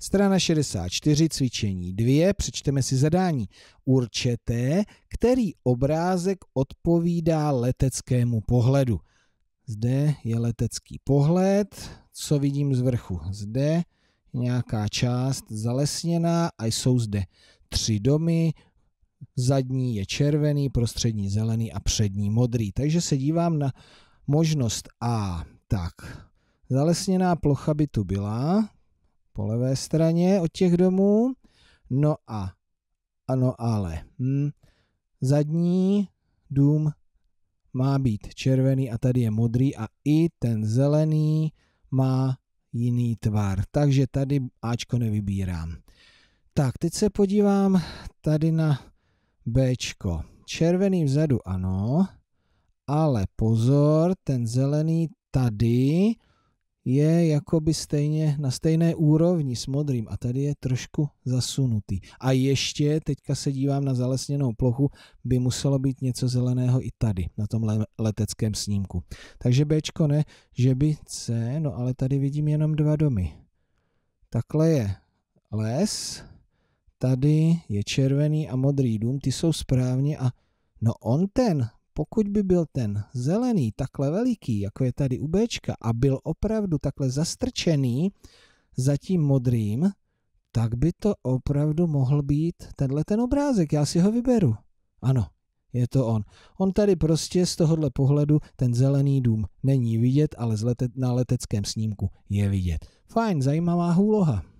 Strana 64, cvičení 2, přečteme si zadání. Určete, který obrázek odpovídá leteckému pohledu. Zde je letecký pohled, co vidím z vrchu. Zde nějaká část zalesněná a jsou zde tři domy, zadní je červený, prostřední zelený a přední modrý. Takže se dívám na možnost A. Tak, zalesněná plocha by tu byla, po levé straně od těch domů. No a, ano ale, hm, zadní dům má být červený a tady je modrý a i ten zelený má jiný tvar. Takže tady Ačko nevybírám. Tak, teď se podívám tady na Bčko. Červený vzadu ano, ale pozor, ten zelený tady je jakoby stejně, na stejné úrovni s modrým a tady je trošku zasunutý. A ještě, teďka se dívám na zalesněnou plochu, by muselo být něco zeleného i tady, na tom leteckém snímku. Takže B ne, že by C, no ale tady vidím jenom dva domy. Takhle je les, tady je červený a modrý dům, ty jsou správně a no on ten pokud by byl ten zelený takhle veliký, jako je tady u Bčka, a byl opravdu takhle zastrčený za tím modrým, tak by to opravdu mohl být tenhle ten obrázek. Já si ho vyberu. Ano, je to on. On tady prostě z tohohle pohledu ten zelený dům není vidět, ale na leteckém snímku je vidět. Fajn, zajímavá úloha.